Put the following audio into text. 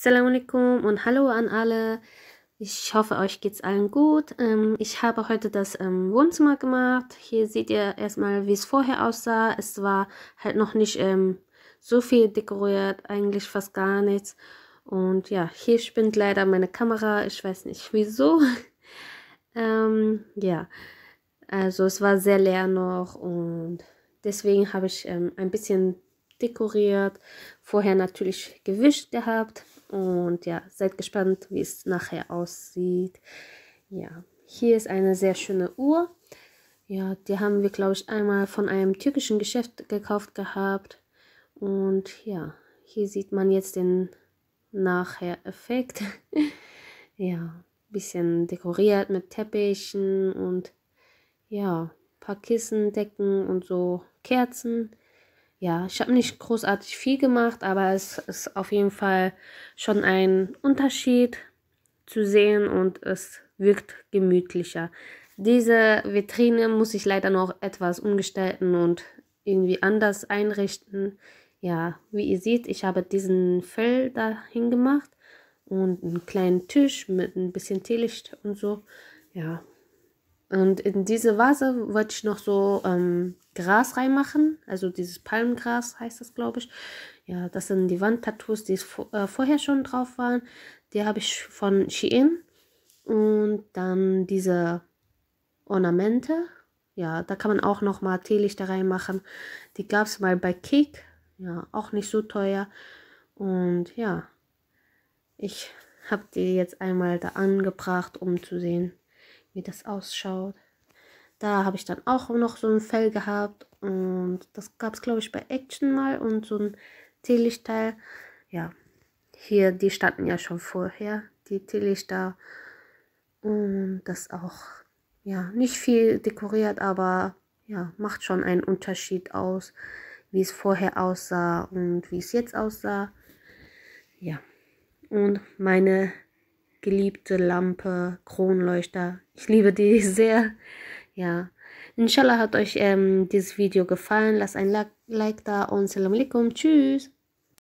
Assalamu alaikum und hallo an alle. Ich hoffe, euch geht's allen gut. Ähm, ich habe heute das ähm, Wohnzimmer gemacht. Hier seht ihr erstmal, wie es vorher aussah. Es war halt noch nicht ähm, so viel dekoriert, eigentlich fast gar nichts. Und ja, hier spinnt leider meine Kamera. Ich weiß nicht wieso. Ähm, ja, also es war sehr leer noch und deswegen habe ich ähm, ein bisschen dekoriert, vorher natürlich gewischt gehabt und ja, seid gespannt, wie es nachher aussieht. Ja, hier ist eine sehr schöne Uhr. Ja, die haben wir, glaube ich, einmal von einem türkischen Geschäft gekauft gehabt. Und ja, hier sieht man jetzt den Nachher-Effekt. ja, bisschen dekoriert mit Teppichen und ja, paar Kissen, Decken und so Kerzen ja, ich habe nicht großartig viel gemacht, aber es ist auf jeden Fall schon ein Unterschied zu sehen und es wirkt gemütlicher. Diese Vitrine muss ich leider noch etwas umgestalten und irgendwie anders einrichten. Ja, wie ihr seht, ich habe diesen Fell dahin gemacht und einen kleinen Tisch mit ein bisschen Teelicht und so. Ja, und in diese Vase wollte ich noch so ähm, Gras reinmachen. Also dieses Palmgras heißt das, glaube ich. Ja, das sind die Wandtattoos, die vor, äh, vorher schon drauf waren. Die habe ich von Shein. Und dann diese Ornamente. Ja, da kann man auch nochmal Teelichter reinmachen. Die gab es mal bei Cake. Ja, auch nicht so teuer. Und ja, ich habe die jetzt einmal da angebracht, um zu sehen, wie das ausschaut. Da habe ich dann auch noch so ein Fell gehabt und das gab es, glaube ich, bei Action mal und so ein Teelichtteil. Ja, hier, die standen ja schon vorher, die Teelichter. Und das auch, ja, nicht viel dekoriert, aber ja, macht schon einen Unterschied aus, wie es vorher aussah und wie es jetzt aussah. Ja, und meine geliebte Lampe, Kronleuchter. Ich liebe die sehr. Ja. Inshallah hat euch ähm, dieses Video gefallen. Lasst ein Like da und Salam alaikum. Tschüss.